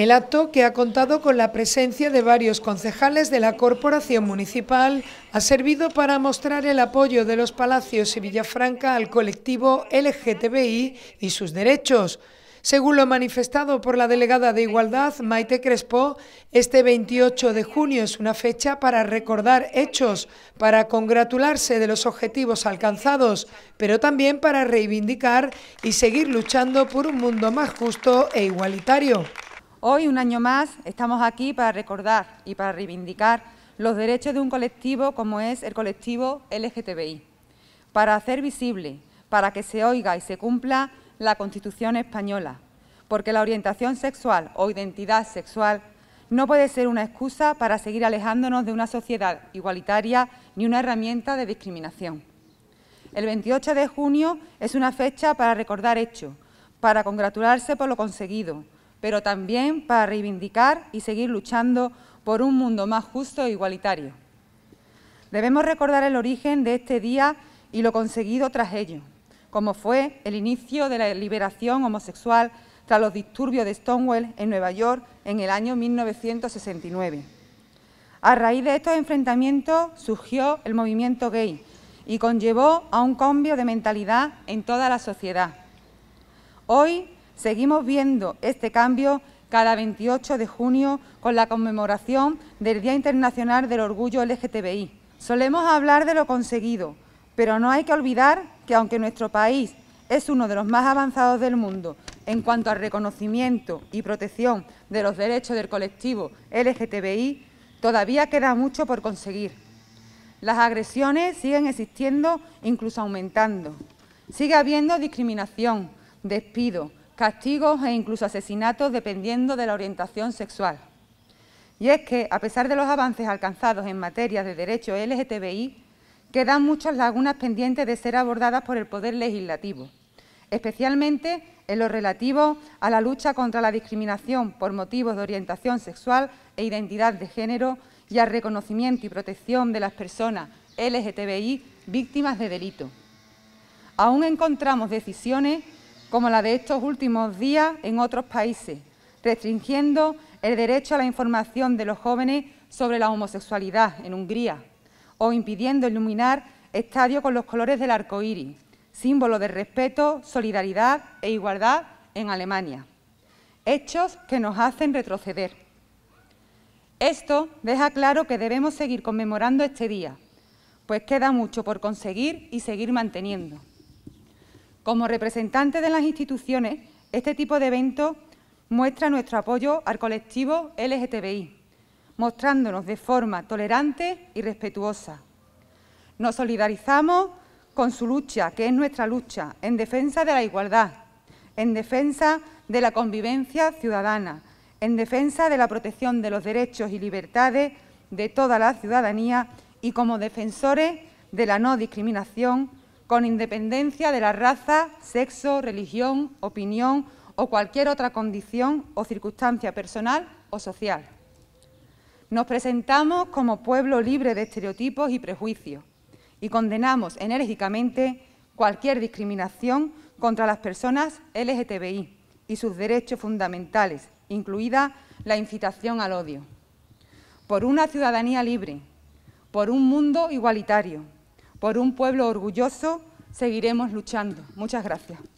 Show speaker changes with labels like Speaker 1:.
Speaker 1: El acto, que ha contado con la presencia de varios concejales de la Corporación Municipal, ha servido para mostrar el apoyo de los Palacios y Villafranca al colectivo LGTBI y sus derechos. Según lo manifestado por la delegada de Igualdad, Maite Crespo, este 28 de junio es una fecha para recordar hechos, para congratularse de los objetivos alcanzados, pero también para reivindicar y seguir luchando por un mundo más justo e igualitario.
Speaker 2: Hoy, un año más, estamos aquí para recordar y para reivindicar los derechos de un colectivo como es el colectivo LGTBI, para hacer visible, para que se oiga y se cumpla la Constitución española, porque la orientación sexual o identidad sexual no puede ser una excusa para seguir alejándonos de una sociedad igualitaria ni una herramienta de discriminación. El 28 de junio es una fecha para recordar hechos, para congratularse por lo conseguido, pero también para reivindicar y seguir luchando por un mundo más justo e igualitario. Debemos recordar el origen de este día y lo conseguido tras ello, como fue el inicio de la liberación homosexual tras los disturbios de Stonewall en Nueva York en el año 1969. A raíz de estos enfrentamientos surgió el movimiento gay y conllevó a un cambio de mentalidad en toda la sociedad. Hoy Seguimos viendo este cambio cada 28 de junio con la conmemoración del Día Internacional del Orgullo LGTBI. Solemos hablar de lo conseguido, pero no hay que olvidar que aunque nuestro país es uno de los más avanzados del mundo en cuanto al reconocimiento y protección de los derechos del colectivo LGTBI, todavía queda mucho por conseguir. Las agresiones siguen existiendo, incluso aumentando. Sigue habiendo discriminación, despido, castigos e incluso asesinatos dependiendo de la orientación sexual. Y es que, a pesar de los avances alcanzados en materia de derechos LGTBI, quedan muchas lagunas pendientes de ser abordadas por el Poder Legislativo, especialmente en lo relativo a la lucha contra la discriminación por motivos de orientación sexual e identidad de género y al reconocimiento y protección de las personas LGTBI víctimas de delito. Aún encontramos decisiones como la de estos últimos días en otros países, restringiendo el derecho a la información de los jóvenes sobre la homosexualidad en Hungría o impidiendo iluminar estadios con los colores del arco iris, símbolo de respeto, solidaridad e igualdad en Alemania. Hechos que nos hacen retroceder. Esto deja claro que debemos seguir conmemorando este día, pues queda mucho por conseguir y seguir manteniendo. Como representantes de las instituciones, este tipo de evento muestra nuestro apoyo al colectivo LGTBI, mostrándonos de forma tolerante y respetuosa. Nos solidarizamos con su lucha, que es nuestra lucha, en defensa de la igualdad, en defensa de la convivencia ciudadana, en defensa de la protección de los derechos y libertades de toda la ciudadanía y como defensores de la no discriminación, con independencia de la raza, sexo, religión, opinión o cualquier otra condición o circunstancia personal o social. Nos presentamos como pueblo libre de estereotipos y prejuicios y condenamos enérgicamente cualquier discriminación contra las personas LGTBI y sus derechos fundamentales, incluida la incitación al odio. Por una ciudadanía libre, por un mundo igualitario, por un pueblo orgulloso seguiremos luchando. Muchas gracias.